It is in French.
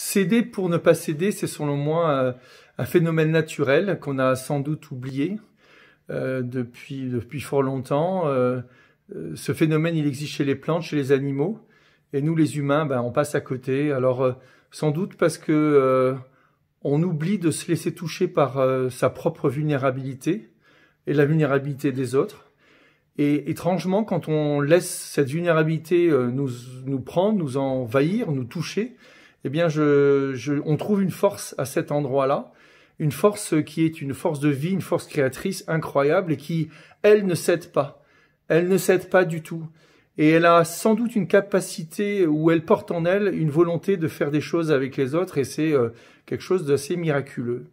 Céder pour ne pas céder, c'est selon moi euh, un phénomène naturel qu'on a sans doute oublié euh, depuis, depuis fort longtemps. Euh, ce phénomène, il existe chez les plantes, chez les animaux, et nous les humains, ben, on passe à côté. Alors sans doute parce que on oublie de se laisser toucher par sa propre vulnérabilité et la vulnérabilité des autres. Et étrangement, quand on laisse cette vulnérabilité nous, nous prendre, nous envahir, nous toucher, eh bien, je, on trouve une force à cet endroit-là, une force qui est une force de vie, une force créatrice incroyable et qui, elle, ne cède pas. Elle ne cède pas du tout. Et elle a sans doute une capacité où elle porte en elle une volonté de faire des choses avec les autres et c'est euh, quelque chose d'assez miraculeux.